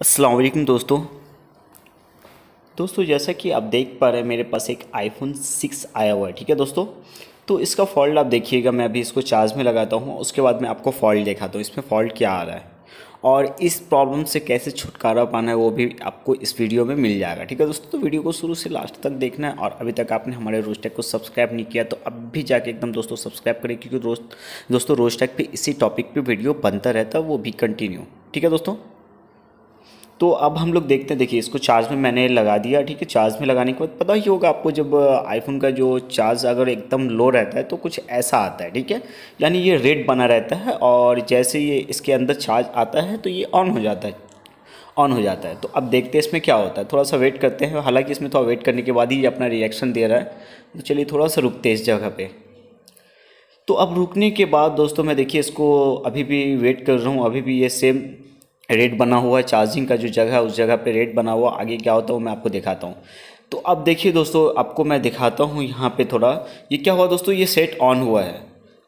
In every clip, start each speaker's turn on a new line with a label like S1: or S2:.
S1: असलकम दोस्तों दोस्तों जैसा कि आप देख पा रहे हैं मेरे पास एक आईफोन सिक्स आया हुआ है ठीक है दोस्तों तो इसका फॉल्ट आप देखिएगा मैं अभी इसको चार्ज में लगाता हूँ उसके बाद मैं आपको फॉल्ट दिखाता हूँ इसमें फॉल्ट क्या आ रहा है और इस प्रॉब्लम से कैसे छुटकारा पाना है वो भी आपको इस वीडियो में मिल जाएगा ठीक है दोस्तों तो वीडियो को शुरू से लास्ट तक देखना है और अभी तक आपने हमारे रोज को सब्सक्राइब नहीं किया तो अब भी जाके एकदम दोस्तों सब्सक्राइब करें क्योंकि दोस्तों रोज टैग पे इसी टॉपिक पे वीडियो बनता रहता है वो भी कंटिन्यू ठीक है दोस्तों तो अब हम लोग देखते हैं देखिए इसको चार्ज में मैंने लगा दिया ठीक है चार्ज में लगाने के बाद पता ही होगा आपको जब आईफोन uh, का जो चार्ज अगर एकदम लो रहता है तो कुछ ऐसा आता है ठीक है यानी ये रेड बना रहता है और जैसे ये इसके अंदर चार्ज आता है तो ये ऑन हो जाता है ऑन हो जाता है तो अब देखते हैं इसमें क्या होता है थोड़ा सा वेट करते हैं हालांकि इसमें थोड़ा वेट करने के बाद ही ये अपना रिएक्शन दे रहा है तो चलिए थोड़ा सा रुकते हैं इस जगह पे तो अब रुकने के बाद दोस्तों मैं देखिए इसको अभी भी वेट कर रहा हूँ अभी भी ये सेम रेड बना हुआ है चार्जिंग का जो जगह है उस जगह पे रेड बना हुआ आगे क्या होता है वो मैं आपको दिखाता हूँ तो अब देखिए दोस्तों आपको मैं दिखाता हूँ यहाँ पे थोड़ा ये क्या हुआ दोस्तों ये सेट ऑन हुआ है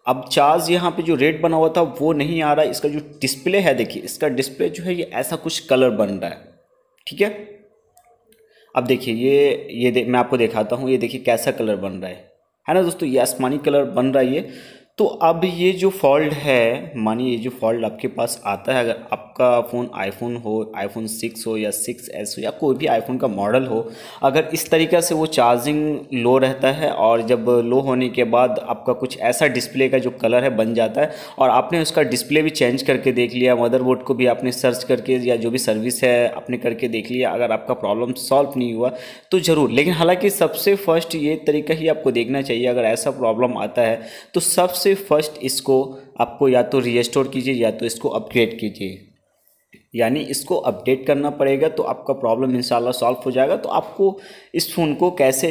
S1: अब चार्ज यहाँ पे जो रेड बना हुआ था वो नहीं आ रहा है इसका जो डिस्प्ले है देखिए इसका डिस्प्ले जो है ये ऐसा कुछ कलर बन रहा है ठीक है अब देखिए ये ये दे, मैं आपको दिखाता हूँ ये देखिए कैसा कलर बन रहा है है ना दोस्तों ये आसमानी कलर बन रहा है ये तो अब ये जो फॉल्ट है मानिए ये जो फॉल्ट आपके पास आता है अगर आपका फ़ोन आईफोन हो आईफोन सिक्स हो या सिक्स एस हो या कोई भी आईफोन का मॉडल हो अगर इस तरीक़े से वो चार्जिंग लो रहता है और जब लो होने के बाद आपका कुछ ऐसा डिस्प्ले का जो कलर है बन जाता है और आपने उसका डिस्प्ले भी चेंज करके देख लिया मदरबोर्ड को भी आपने सर्च करके या जो भी सर्विस है आपने करके देख लिया अगर आपका प्रॉब्लम सॉल्व नहीं हुआ तो ज़रूर लेकिन हालाँकि सबसे फर्स्ट ये तरीका ही आपको देखना चाहिए अगर ऐसा प्रॉब्लम आता है तो सबसे सबसे फर्स्ट इसको आपको या तो रीस्टोर कीजिए या तो इसको अपग्रेड कीजिए यानी इसको अपडेट करना पड़ेगा तो आपका प्रॉब्लम इंशाल्लाह सॉल्व हो जाएगा तो आपको इस फ़ोन को कैसे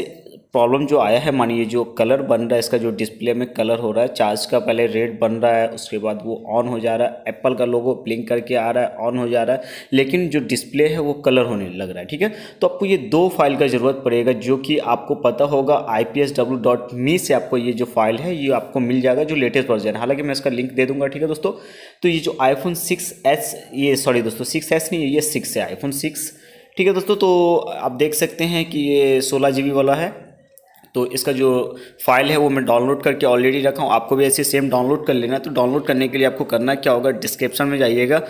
S1: प्रॉब्लम जो आया है मानिए जो कलर बन रहा है इसका जो डिस्प्ले में कलर हो रहा है चार्ज का पहले रेड बन रहा है उसके बाद वो ऑन हो जा रहा है एप्पल का लोगो ब्लिंक करके आ रहा है ऑन हो जा रहा है लेकिन जो डिस्प्ले है वो कलर होने लग रहा है ठीक है तो आपको ये दो फाइल का ज़रूरत पड़ेगा जो कि आपको पता होगा आई से आपको ये जो फाइल है ये आपको मिल जाएगा जो लेटेस्ट वर्जन है हालांकि मैं इसका लिंक दे दूंगा ठीक है दोस्तों तो ये जो आईफोन सिक्स ये सॉरी दोस्तों सिक्स नहीं है ये सिक्स है आईफोन सिक्स ठीक है दोस्तों तो आप देख सकते हैं कि ये सोलह जी वाला है तो इसका जो फाइल है वो मैं डाउनलोड करके ऑलरेडी रखा हूँ आपको भी ऐसे सेम डाउनलोड कर लेना तो डाउनलोड करने के लिए आपको करना क्या होगा डिस्क्रिप्शन में जाइएगा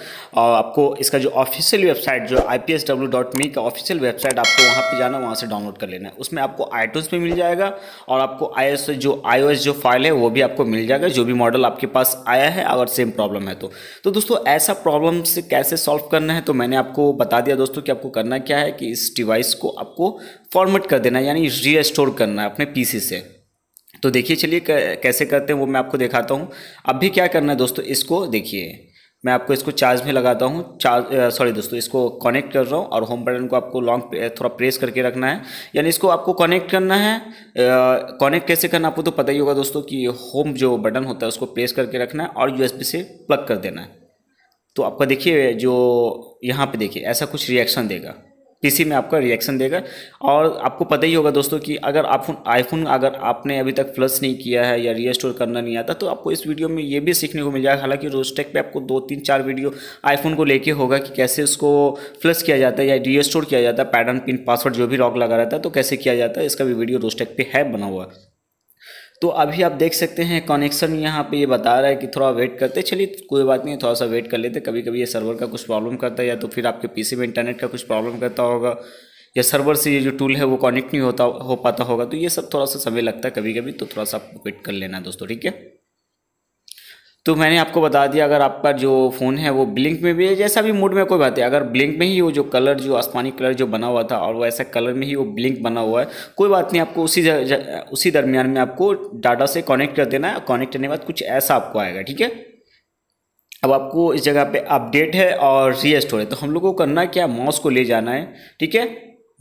S1: और आपको इसका जो ऑफिशियल वेबसाइट जो आई का ऑफिशियल वेबसाइट आपको वहाँ पर जाना वहाँ से डाउनलोड कर लेना है उसमें आपको आईटून्स भी मिल जाएगा और आपको आई जो आई जो फाइल है वो भी आपको मिल जाएगा जो भी मॉडल आपके पास आया है अगर सेम प्रॉब्लम है तो तो दोस्तों ऐसा प्रॉब्लम से कैसे सॉल्व करना है तो मैंने आपको बता दिया दोस्तों कि आपको करना क्या है कि इस डिवाइस को आपको फॉर्मेट कर देना है यानी रीस्टोर करना है अपने पीसी से तो देखिए चलिए कैसे करते हैं वो मैं आपको दिखाता हूँ अब भी क्या करना है दोस्तों इसको देखिए मैं आपको इसको चार्ज में लगाता हूँ चार्ज सॉरी दोस्तों इसको कनेक्ट कर रहा हूँ और होम बटन को आपको लॉन्ग थोड़ा प्रेस करके रखना है यानी इसको आपको कनेक्ट करना है कनेक्ट कैसे करना आपको तो पता ही होगा दोस्तों कि होम जो बटन होता है उसको प्रेस करके रखना है और यू से प्लग कर देना है तो आपका देखिए जो यहाँ पर देखिए ऐसा कुछ रिएक्शन देगा पीसी में आपका रिएक्शन देगा और आपको पता ही होगा दोस्तों कि अगर आप आईफोन अगर आपने अभी तक फ्लश नहीं किया है या रीस्टोर करना नहीं आता तो आपको इस वीडियो में ये भी सीखने को मिल जाएगा हालांकि रोस्टेक पे आपको दो तीन चार वीडियो आईफोन को लेके होगा कि कैसे उसको फ्लश किया जाता है या रीस्टोर किया जाता है पैटर्न पिन पासवर्ड जो भी लॉक लगा रहता है तो कैसे किया जाता है इसका भी वीडियो रोस्टेक पर है बना हुआ तो अभी आप देख सकते हैं कनेक्शन यहाँ पे ये बता रहा है कि थोड़ा वेट करते चलिए कोई बात नहीं थोड़ा सा वेट कर लेते कभी कभी ये सर्वर का कुछ प्रॉब्लम करता है या तो फिर आपके पीसी में इंटरनेट का कुछ प्रॉब्लम करता होगा या सर्वर से ये जो टूल है वो कनेक्ट नहीं होता हो पाता होगा तो ये सब थोड़ा सा समय लगता है कभी कभी तो थोड़ा सा वेट कर लेना दोस्तों ठीक है तो मैंने आपको बता दिया अगर आपका जो फ़ोन है वो ब्लिंक में भी है जैसा भी मूड में कोई बात है अगर ब्लिंक में ही वो जो कलर जो आसमानी कलर जो बना हुआ था और वो ऐसा कलर में ही वो ब्लिंक बना हुआ है कोई बात नहीं आपको उसी जर, जर, उसी दरमियान में आपको डाटा से कनेक्ट कर देना है कनेक्ट करने के बाद कुछ ऐसा आपको आएगा ठीक है अब आपको इस जगह पर अपडेट है और री है तो हम लोग को करना क्या माउस को ले जाना है ठीक है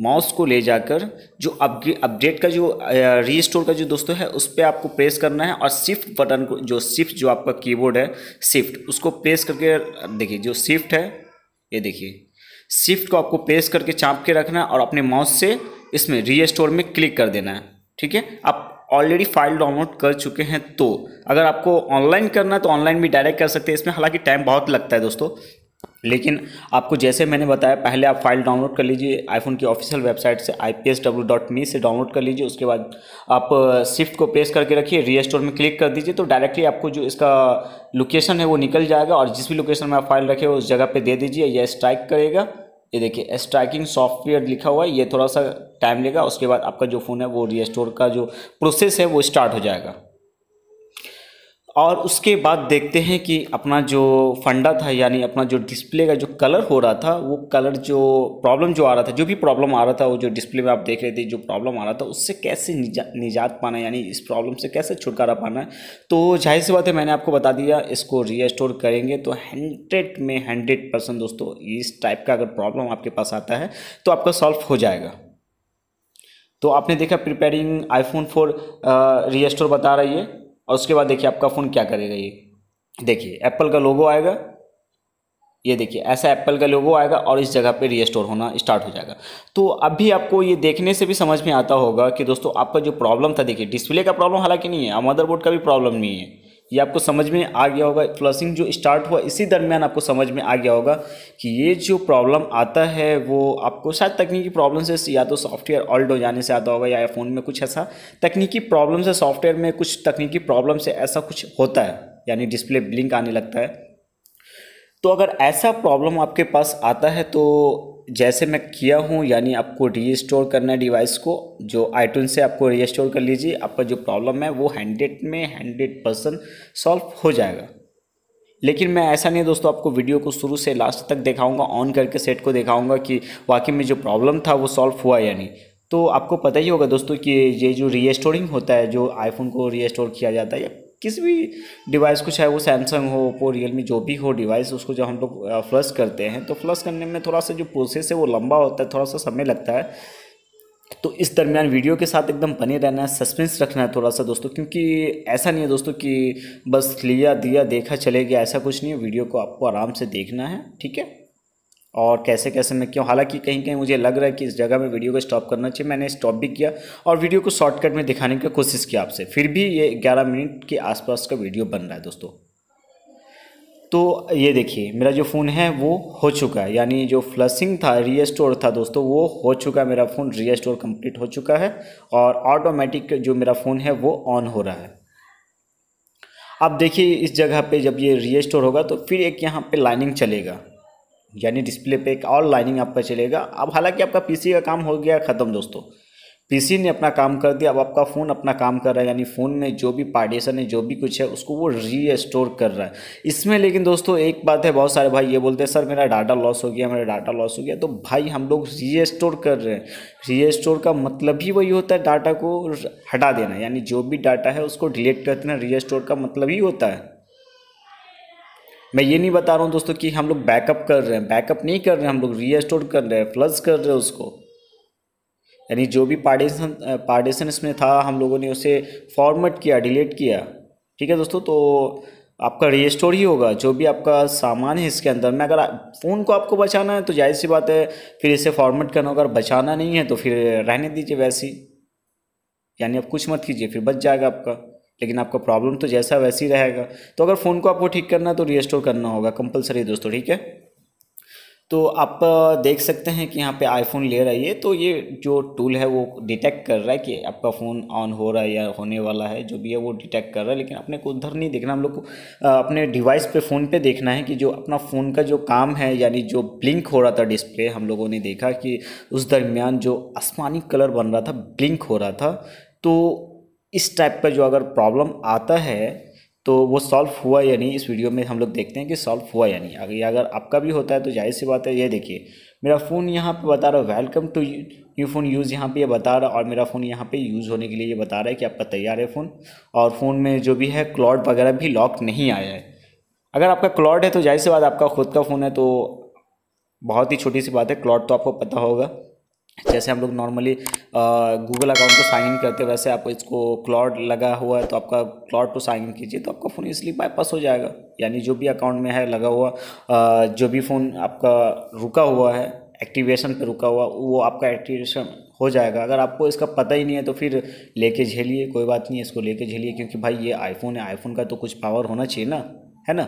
S1: माउस को ले जाकर जो अपडेट का जो रीस्टोर का जो दोस्तों है उस पर आपको प्रेस करना है और शिफ्ट बटन को जो शिफ्ट जो आपका कीबोर्ड है शिफ्ट उसको प्रेस करके देखिए जो शिफ्ट है ये देखिए शिफ्ट को आपको प्रेस करके चाप के रखना है और अपने माउस से इसमें रीस्टोर में क्लिक कर देना है ठीक है आप ऑलरेडी फाइल डाउनलोड कर चुके हैं तो अगर आपको ऑनलाइन करना है तो ऑनलाइन भी डायरेक्ट कर सकते हैं इसमें हालांकि टाइम बहुत लगता है दोस्तों लेकिन आपको जैसे मैंने बताया पहले आप फाइल डाउनलोड कर लीजिए आईफोन की ऑफिशियल वेबसाइट से आई से डाउनलोड कर लीजिए उसके बाद आप शिफ्ट को प्रेस करके रखिए री स्टोर में क्लिक कर दीजिए तो डायरेक्टली आपको जो इसका लोकेशन है वो निकल जाएगा और जिस भी लोकेशन में आप फाइल रखे उस जगह पर दे दीजिए यह स्ट्राइक करेगा ये देखिए स्ट्राइकिंग सॉफ्टवेयर लिखा हुआ है ये थोड़ा सा टाइम लेगा उसके बाद आपका जो फ़ोन है वो रीस्टोर का जो प्रोसेस है वो स्टार्ट हो जाएगा और उसके बाद देखते हैं कि अपना जो फंडा था यानी अपना जो डिस्प्ले का जो कलर हो रहा था वो कलर जो प्रॉब्लम जो आ रहा था जो भी प्रॉब्लम आ रहा था वो जो डिस्प्ले में आप देख रहे थे जो प्रॉब्लम आ रहा था उससे कैसे निजा, निजात पाना यानी इस प्रॉब्लम से कैसे छुटकारा पाना है तो जाहिर सी बात है मैंने आपको बता दिया इसको रीस्टोर करेंगे तो हंड्रेड में हंड्रेड परसेंट दोस्तों इस टाइप का अगर प्रॉब्लम आपके पास आता है तो आपका सॉल्व हो जाएगा तो आपने देखा प्रिपेयरिंग आईफोन फोर रीस्टोर बता रही है और उसके बाद देखिए आपका फ़ोन क्या करेगा ये देखिए एप्पल का लोगो आएगा ये देखिए ऐसा एप्पल का लोगो आएगा और इस जगह पे रीस्टोर होना स्टार्ट हो जाएगा तो अब भी आपको ये देखने से भी समझ में आता होगा कि दोस्तों आपका जो प्रॉब्लम था देखिए डिस्प्ले का प्रॉब्लम हालांकि नहीं है मदरबोर्ड का भी प्रॉब्लम नहीं है ये आपको समझ में आ गया होगा फ्लसिंग जो स्टार्ट हुआ इसी दरमियान आपको समझ में आ गया होगा कि ये जो प्रॉब्लम आता है वो आपको शायद तकनीकी प्रॉब्लम से या तो सॉफ्टवेयर ऑल्ट हो जाने से आता होगा या फ़ोन में कुछ ऐसा तकनीकी प्रॉब्लम से सॉफ्टवेयर में कुछ तकनीकी प्रॉब्लम से ऐसा कुछ होता है यानी डिस्प्ले ब्लिंक आने लगता है तो अगर ऐसा प्रॉब्लम आपके पास आता है तो जैसे मैं किया हूँ यानी आपको रीस्टोर करना है डिवाइस को जो आईटून से आपको रीस्टोर कर लीजिए आपका जो प्रॉब्लम है वो हंड्रेड में हंड्रेड परसेंट सॉल्व हो जाएगा लेकिन मैं ऐसा नहीं दोस्तों आपको वीडियो को शुरू से लास्ट तक दिखाऊंगा ऑन करके सेट को दिखाऊंगा कि वाकई में जो प्रॉब्लम था वो सॉल्व हुआ या नहीं तो आपको पता ही होगा दोस्तों कि ये जो रीस्टोरिंग होता है जो आईफोन को रीस्टोर किया जाता है या किसी भी डिवाइस को चाहे वो सैमसंग हो ओप्पो रियलमी जो भी हो डिवाइस उसको जब हम लोग फ्लश करते हैं तो फ्लश करने में थोड़ा सा जो प्रोसेस है वो लंबा होता है थोड़ा सा समय लगता है तो इस दरमियान वीडियो के साथ एकदम बने रहना है सस्पेंस रखना है थोड़ा सा दोस्तों क्योंकि ऐसा नहीं है दोस्तों कि बस लिया दिया देखा चले गया ऐसा कुछ नहीं है वीडियो को आपको आराम से देखना है ठीक है और कैसे कैसे मैं क्यों हालांकि कहीं कहीं मुझे लग रहा है कि इस जगह में वीडियो को स्टॉप करना चाहिए मैंने स्टॉप भी किया और वीडियो को शॉर्टकट में दिखाने की कोशिश की आपसे फिर भी ये 11 मिनट के आसपास का वीडियो बन रहा है दोस्तों तो ये देखिए मेरा जो फ़ोन है वो हो चुका है यानी जो फ्लसिंग था रीस्टोर था दोस्तों वो हो चुका है मेरा फ़ोन रीस्टोर कम्प्लीट हो चुका है और ऑटोमेटिक जो मेरा फ़ोन है वो ऑन हो रहा है अब देखिए इस जगह पे जब ये रीस्टोर होगा तो फिर एक यहाँ पे लाइनिंग चलेगा यानी डिस्प्ले पे एक और लाइनिंग आपका चलेगा अब हालांकि आपका पीसी का काम हो गया ख़त्म दोस्तों पीसी ने अपना काम कर दिया अब आपका फ़ोन अपना काम कर रहा है यानी फ़ोन में जो भी पार्टीशन है जो भी कुछ है उसको वो री स्टोर कर रहा है इसमें लेकिन दोस्तों एक बात है बहुत सारे भाई ये बोलते हैं सर मेरा डाटा लॉस हो गया मेरा डाटा लॉस हो गया तो भाई हम लोग री स्टोर कर रहे हैं री स्टोर का मतलब ही वही होता है डाटा को हटा देना यानी जो भी डाटा है उसको डिलीट कर देना री स्टोर का मतलब ही होता है मैं ये नहीं बता रहा हूँ दोस्तों कि हम लोग बैकअप कर रहे हैं बैकअप नहीं कर रहे हैं हम लोग रीस्टोर कर रहे हैं फ्लस कर रहे हैं उसको यानी जो भी पार्टीशन पार्टीशन इसमें था हम लोगों ने उसे फॉर्मेट किया डिलीट किया ठीक है दोस्तों तो आपका रीस्टोर ही होगा जो भी आपका सामान है इसके अंदर में अगर फ़ोन को आपको बचाना है तो जाहिर सी बात है फिर इसे फॉर्मेट करना होगा अगर बचाना नहीं है तो फिर रहने दीजिए वैसे ही यानी आप कुछ मत कीजिए फिर बच जाएगा आपका लेकिन आपका प्रॉब्लम तो जैसा वैसी रहेगा तो अगर फ़ोन को आपको ठीक करना है तो रीस्टोर करना होगा कंपलसरी दोस्तों ठीक है तो आप देख सकते हैं कि यहाँ पे आईफोन ले रही है तो ये जो टूल है वो डिटेक्ट कर रहा है कि आपका फ़ोन ऑन हो रहा है या होने वाला है जो भी है वो डिटेक्ट कर रहा है लेकिन अपने को उधर नहीं देखना हम लोग को अपने डिवाइस पे फ़ोन पे देखना है कि जो अपना फ़ोन का जो काम है यानी जो ब्लिंक हो रहा था डिस्प्ले हम लोगों ने देखा कि उस दरमियान जो आसमानी कलर बन रहा था ब्लिंक हो रहा था तो इस टाइप का जो अगर प्रॉब्लम आता है तो वो सॉल्व हुआ या नहीं इस वीडियो में हम लोग देखते हैं कि सॉल्व हुआ या नहीं अगर अगर आपका भी होता है तो जाहिर सी बात है ये देखिए मेरा फ़ोन यहाँ पे बता रहा है welcome to new phone use यहाँ पे ये यह बता रहा है और मेरा फ़ोन यहाँ पे यूज़ होने के लिए ये बता रहा है कि आपका तैयार है फ़ोन और फ़ोन में जो भी है क्लॉड वगैरह भी लॉक नहीं आया है अगर आपका क्लॉड है तो जाहिर सी बात आपका खुद का फ़ोन है तो बहुत ही छोटी सी बात है क्लॉड तो आपको पता होगा जैसे हम लोग नॉर्मली गूगल अकाउंट को साइन इन करते हैं वैसे आपको इसको क्लॉड लगा हुआ है तो आपका क्लॉड को साइन इन कीजिए तो आपका फ़ोन इसलिए बाईपास हो जाएगा यानी जो भी अकाउंट में है लगा हुआ आ, जो भी फ़ोन आपका रुका हुआ है एक्टिवेशन पे रुका हुआ वो आपका एक्टिवेशन हो जाएगा अगर आपको इसका पता ही नहीं है तो फिर लेके झेलिए कोई बात नहीं है इसको लेके झेलिए क्योंकि भाई ये आईफोन है आईफोन का तो कुछ पावर होना चाहिए ना है ना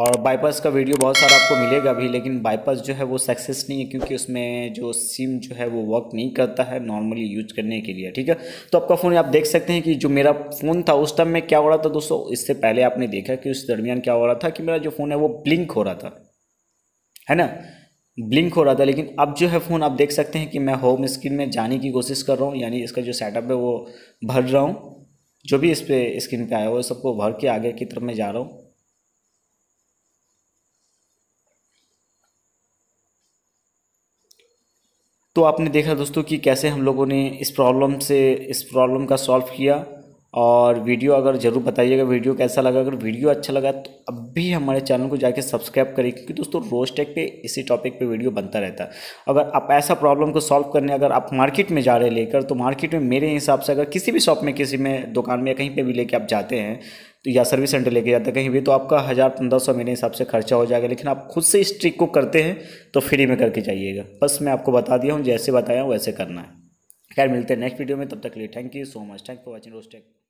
S1: और बाईपास का वीडियो बहुत सारा आपको मिलेगा भी लेकिन बाईपास जो है वो सक्सेस नहीं है क्योंकि उसमें जो सिम जो है वो वर्क नहीं करता है नॉर्मली यूज करने के लिए ठीक है तो आपका फ़ोन आप देख सकते हैं कि जो मेरा फ़ोन था उस टाइम में क्या हो रहा था दोस्तों इससे पहले आपने देखा कि उस दरमियान क्या हो रहा था कि मेरा जो फ़ोन है वो ब्लिंक हो रहा था है ना ब्लिंक हो रहा था लेकिन अब जो है फ़ोन आप देख सकते हैं कि मैं होम स्क्रीन में जाने की कोशिश कर रहा हूँ यानी इसका जो सेटअप है वो भर रहा हूँ जो भी इस पर स्क्रीन पर आया हुआ है सबको भर के आगे की तरफ मैं जा रहा हूँ तो आपने देखा दोस्तों कि कैसे हम लोगों ने इस प्रॉब्लम से इस प्रॉब्लम का सॉल्व किया और वीडियो अगर ज़रूर बताइएगा वीडियो कैसा लगा अगर वीडियो अच्छा लगा तो अब भी हमारे चैनल को जाके सब्सक्राइब करें क्योंकि दोस्तों रोज टेक पे इसी टॉपिक पे वीडियो बनता रहता है अगर आप ऐसा प्रॉब्लम को सॉल्व करने अगर आप मार्केट में जा रहे लेकर तो मार्केट में मेरे हिसाब से अगर किसी भी शॉप में किसी में दुकान में या कहीं पर भी लेके आप जाते हैं तो या सर्विस सेंटर लेके जाते हैं कहीं भी तो आपका हज़ार पंद्रह सौ मेरे हिसाब से खर्चा हो जाएगा लेकिन आप खुद से इस ट्रिक को करते हैं तो फ्री में करके जाइएगा बस मैं आपको बता दिया हूँ जैसे बताया हूँ वैसे करना है खैर मिलते हैं नेक्स्ट वीडियो में तब तक के लिए thank you so much thank for watching Rostec